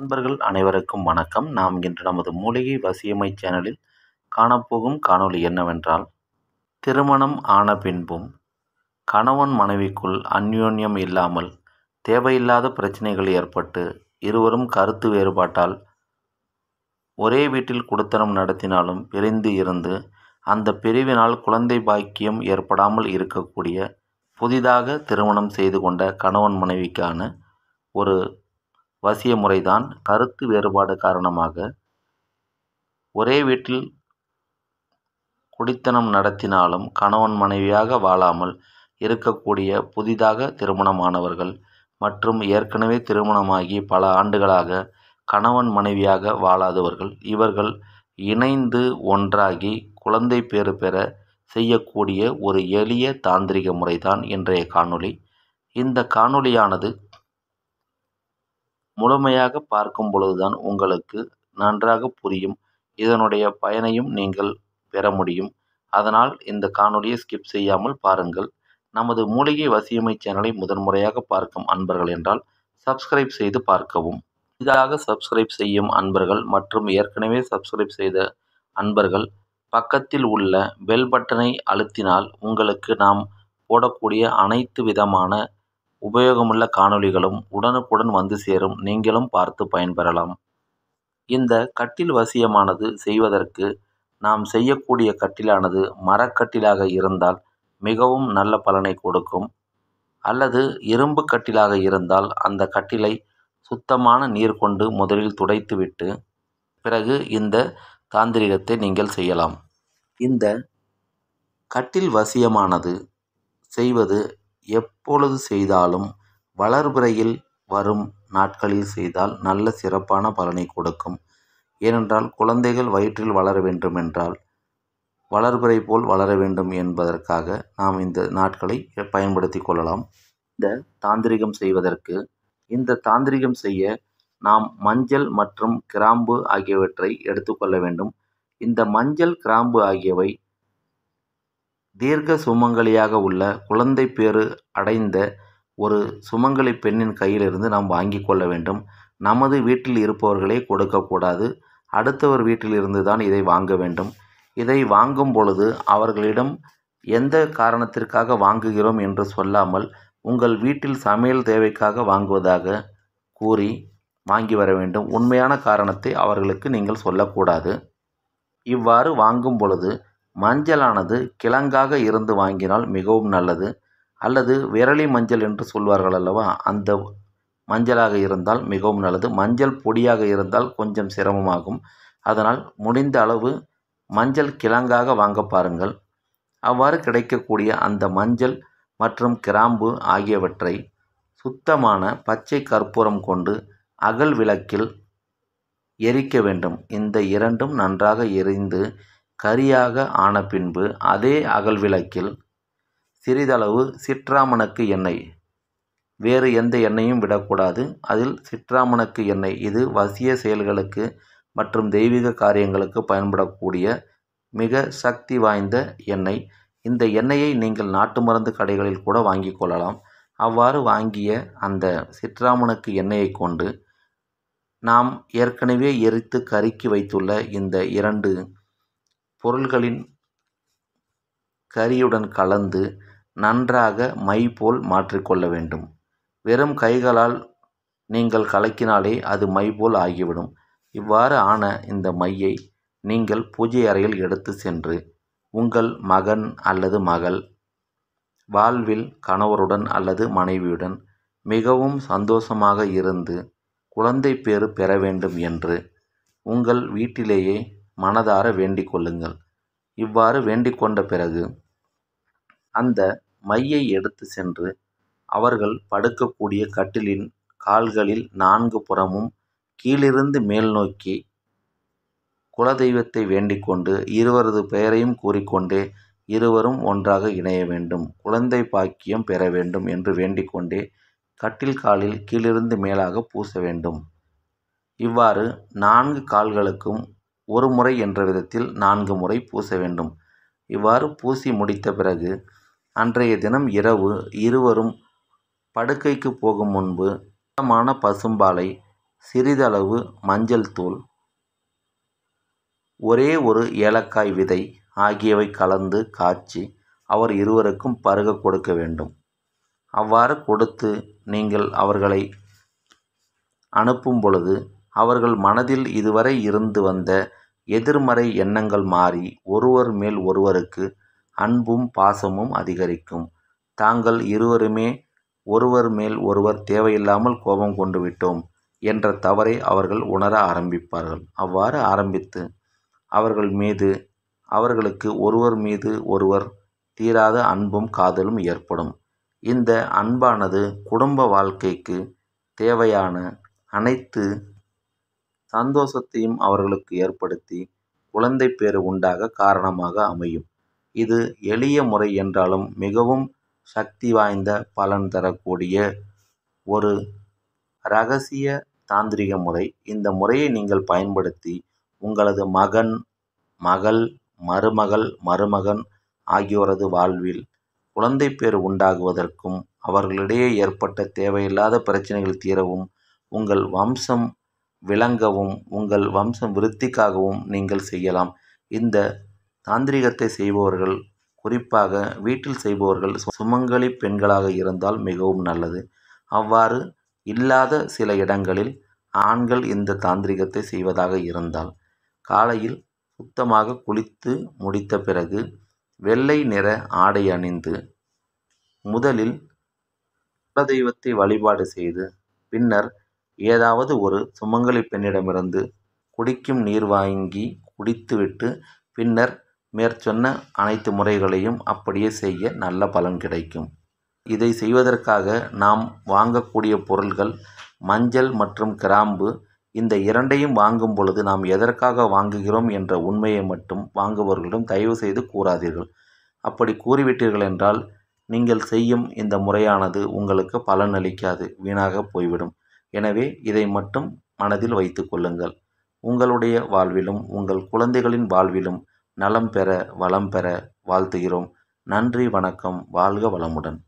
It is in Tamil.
நண்பர்கள் அனைவருக்கும் வணக்கம் நாம் இன்று நமது மூலிகை வசியமை சேனலில் காணப்போகும் காணொளி என்னவென்றால் திருமணம் ஆன பின்பும் கணவன் மனைவிக்குள் அந்யோன்யம் இல்லாமல் தேவையில்லாத பிரச்சனைகள் ஏற்பட்டு இருவரும் கருத்து வேறுபாட்டால் ஒரே வீட்டில் குடுத்தனம் நடத்தினாலும் பிரிந்து இருந்து அந்த பிரிவினால் குழந்தை பாக்கியம் ஏற்படாமல் இருக்கக்கூடிய புதிதாக திருமணம் செய்து கொண்ட கணவன் மனைவிக்கான ஒரு வசிய முறைதான் கருத்து வேறுபாடு காரணமாக ஒரே வீட்டில் குடித்தனம் நடத்தினாலும் கணவன் மனைவியாக வாழாமல் இருக்கக்கூடிய புதிதாக திருமணமானவர்கள் மற்றும் ஏற்கனவே திருமணமாகி பல ஆண்டுகளாக கணவன் மனைவியாக வாழாதவர்கள் இவர்கள் இணைந்து ஒன்றாகி குழந்தை பேறு பெற செய்யக்கூடிய ஒரு எளிய தாந்திரிக முறைதான் இன்றைய காணொளி இந்த காணொளியானது முழுமையாக பார்க்கும் பொழுதுதான் உங்களுக்கு நன்றாக புரியும் இதனுடைய பயனையும் நீங்கள் பெற முடியும் அதனால் இந்த காணொலியை ஸ்கிப் செய்யாமல் பாருங்கள் நமது மூலிகை வசியமை சேனலை முதன்முறையாக பார்க்கும் அன்பர்கள் என்றால் சப்ஸ்கிரைப் செய்து பார்க்கவும் இதாக சப்ஸ்கிரைப் செய்யும் அன்பர்கள் மற்றும் ஏற்கனவே சப்ஸ்கிரைப் செய்த அன்பர்கள் பக்கத்தில் உள்ள பெல் பட்டனை அழுத்தினால் உங்களுக்கு நாம் போடக்கூடிய அனைத்து விதமான உபயோகமுள்ள காணொளிகளும் உடனுக்குடன் வந்து சேரும் நீங்களும் பார்த்து பயன்பெறலாம் இந்த கட்டில் வசியமானது செய்வதற்கு நாம் செய்யக்கூடிய கட்டிலானது மரக்கட்டிலாக இருந்தால் மிகவும் நல்ல பலனை கொடுக்கும் அல்லது இரும்பு கட்டிலாக இருந்தால் அந்த கட்டிலை சுத்தமான நீர் கொண்டு முதலில் துடைத்துவிட்டு பிறகு இந்த தாந்திரிகத்தை நீங்கள் செய்யலாம் இந்த கட்டில் வசியமானது செய்வது எப்பொழுது செய்தாலும் வளர்பிறையில் வரும் நாட்களில் செய்தால் நல்ல சிறப்பான பலனை கொடுக்கும் ஏனென்றால் குழந்தைகள் வயிற்றில் வளர வேண்டும் என்றால் வளர்பிறை போல் வளர வேண்டும் என்பதற்காக நாம் இந்த நாட்களை பயன்படுத்தி கொள்ளலாம் இந்த தாந்திரிகம் செய்வதற்கு இந்த தாந்திரிகம் செய்ய நாம் மஞ்சள் மற்றும் கிராம்பு ஆகியவற்றை எடுத்துக்கொள்ள வேண்டும் இந்த மஞ்சள் கிராம்பு ஆகியவை தீர்க்க சுமங்கலியாக உள்ள குழந்தை பேறு அடைந்த ஒரு சுமங்கலி பெண்ணின் கையிலிருந்து நாம் வாங்கி கொள்ள வேண்டும் நமது வீட்டில் இருப்பவர்களே கொடுக்கக்கூடாது அடுத்தவர் வீட்டிலிருந்து தான் இதை வாங்க வேண்டும் இதை வாங்கும் பொழுது அவர்களிடம் எந்த காரணத்திற்காக வாங்குகிறோம் என்று சொல்லாமல் உங்கள் வீட்டில் சமையல் தேவைக்காக வாங்குவதாக கூறி வாங்கி வர வேண்டும் உண்மையான காரணத்தை அவர்களுக்கு நீங்கள் சொல்லக்கூடாது இவ்வாறு வாங்கும் பொழுது மஞ்சளானது கிழங்காக இருந்து வாங்கினால் மிகவும் நல்லது அல்லது விரலி மஞ்சள் என்று சொல்வார்கள் அல்லவா அந்த மஞ்சளாக இருந்தால் மிகவும் நல்லது மஞ்சள் பொடியாக இருந்தால் கொஞ்சம் சிரமமாகும் அதனால் முடிந்த அளவு மஞ்சள் கிழங்காக வாங்க பாருங்கள் அவ்வாறு கிடைக்கக்கூடிய அந்த மஞ்சள் மற்றும் கிராம்பு ஆகியவற்றை சுத்தமான பச்சை கற்பூரம் கொண்டு அகல் விளக்கில் எரிக்க வேண்டும் இந்த இரண்டும் நன்றாக எரிந்து கரியாக ஆன பின்பு அதே அகல் விளக்கில் சிறிதளவு சிற்றாமணக்கு எண்ணெய் வேறு எந்த எண்ணெயும் விடக்கூடாது அதில் சிற்றாமணக்கு எண்ணெய் இது வசிய செயல்களுக்கு மற்றும் தெய்வீக காரியங்களுக்கு பயன்படக்கூடிய மிக சக்தி வாய்ந்த எண்ணெய் இந்த எண்ணெயை நீங்கள் நாட்டு மருந்து கடைகளில் கூட வாங்கி கொள்ளலாம் அவ்வாறு வாங்கிய அந்த சிற்றாமணக்கு எண்ணெயை கொண்டு நாம் ஏற்கனவே எரித்து கருக்கி வைத்துள்ள இந்த இரண்டு பொருள்களின் கரியுடன் கலந்து நன்றாக மை போல் மாற்றிக்கொள்ள வேண்டும் வெறும் கைகளால் நீங்கள் கலக்கினாலே அது மை போல் ஆகிவிடும் இவ்வாறு ஆன இந்த மையை நீங்கள் பூஜை அறையில் எடுத்து சென்று உங்கள் மகன் அல்லது மகள் வாழ்வில் கணவருடன் அல்லது மனைவியுடன் மிகவும் சந்தோஷமாக இருந்து குழந்தை பேறு பெற வேண்டும் என்று உங்கள் வீட்டிலேயே மனதார வேண்டிக் கொள்ளுங்கள் இவ்வாறு வேண்டிக் கொண்ட பிறகு அந்த மையை எடுத்து சென்று அவர்கள் படுக்கக்கூடிய கட்டிலின் கால்களில் நான்கு புறமும் கீழிருந்து மேல் நோக்கி குலதெய்வத்தை வேண்டிக்கொண்டு இருவரது பெயரையும் கூறிக்கொண்டே இருவரும் ஒன்றாக இணைய வேண்டும் குழந்தை பாக்கியம் பெற வேண்டும் என்று வேண்டிக்கொண்டே கட்டில் காலில் கீழிருந்து மேலாக பூச வேண்டும் இவ்வாறு நான்கு கால்களுக்கும் ஒரு முறை என்ற விதத்தில் நான்கு முறை பூச வேண்டும் இவ்வாறு பூசி முடித்த பிறகு அன்றைய தினம் இரவு இருவரும் படுக்கைக்கு போகும் முன்பு சுத்தமான பசும்பாலை சிறிதளவு மஞ்சள் தூள் ஒரே ஒரு ஏலக்காய் விதை ஆகியவை கலந்து காய்ச்சி அவர் இருவருக்கும் பருக கொடுக்க வேண்டும் அவ்வாறு கொடுத்து நீங்கள் அவர்களை அனுப்பும் பொழுது அவர்கள் மனதில் இதுவரை இருந்து வந்த எதிர்மறை எண்ணங்கள் மாறி ஒருவர் மேல் ஒருவருக்கு அன்பும் பாசமும் அதிகரிக்கும் தாங்கள் இருவருமே ஒருவர் மேல் ஒருவர் தேவையில்லாமல் கோபம் கொண்டு விட்டோம் என்ற தவறை அவர்கள் உணர ஆரம்பிப்பார்கள் அவ்வாறு ஆரம்பித்து அவர்கள் மீது அவர்களுக்கு ஒருவர் மீது ஒருவர் தீராத அன்பும் காதலும் ஏற்படும் இந்த அன்பானது குடும்ப வாழ்க்கைக்கு தேவையான அனைத்து சந்தோஷத்தையும் அவர்களுக்கு ஏற்படுத்தி குழந்தை பேறு உண்டாக காரணமாக அமையும் இது எளிய முறை என்றாலும் மிகவும் சக்தி வாய்ந்த பலன் தரக்கூடிய ஒரு ரகசிய தாந்திரிக முறை இந்த முறையை நீங்கள் பயன்படுத்தி உங்களது மகன் மகள் மருமகள் மருமகன் ஆகியோரது வாழ்வில் குழந்தை பேர் உண்டாகுவதற்கும் அவர்களிடையே ஏற்பட்ட தேவையில்லாத பிரச்சனைகள் தீரவும் உங்கள் வம்சம் விளங்கவும் உங்கள் வம்சம் விருத்திக்காகவும் நீங்கள் செய்யலாம் இந்த தாந்திரிகத்தை செய்பவர்கள் குறிப்பாக வீட்டில் செய்பவர்கள் சுமங்கலி பெண்களாக இருந்தால் மிகவும் நல்லது அவ்வாறு இல்லாத சில இடங்களில் ஆண்கள் இந்த தாந்திரிகத்தை செய்வதாக இருந்தால் காலையில் சுத்தமாக குளித்து முடித்த பிறகு வெள்ளை நிற ஆடை அணிந்து முதலில் குலதெய்வத்தை வழிபாடு செய்து பின்னர் ஏதாவது ஒரு சுமங்கலி பெண்ணிடமிருந்து குடிக்கும் நீர் வாங்கி குடித்துவிட்டு பின்னர் மேற்சொன்ன அனைத்து முறைகளையும் அப்படியே செய்ய நல்ல பலன் கிடைக்கும் இதை செய்வதற்காக நாம் வாங்கக்கூடிய பொருள்கள் மஞ்சள் மற்றும் கிராம்பு இந்த இரண்டையும் வாங்கும் பொழுது நாம் எதற்காக வாங்குகிறோம் என்ற உண்மையை மட்டும் வாங்குபவர்களிடம் தயவு செய்து கூறாதீர்கள் அப்படி கூறிவிட்டீர்கள் என்றால் நீங்கள் செய்யும் இந்த முறையானது உங்களுக்கு பலனளிக்காது வீணாக போய்விடும் எனவே இதை மட்டும் மனதில் வைத்து கொள்ளுங்கள் உங்களுடைய வாழ்விலும் உங்கள் குழந்தைகளின் வாழ்விலும் நலம் பெற வளம் பெற வாழ்த்துகிறோம் நன்றி வணக்கம் வாழ்க வளமுடன்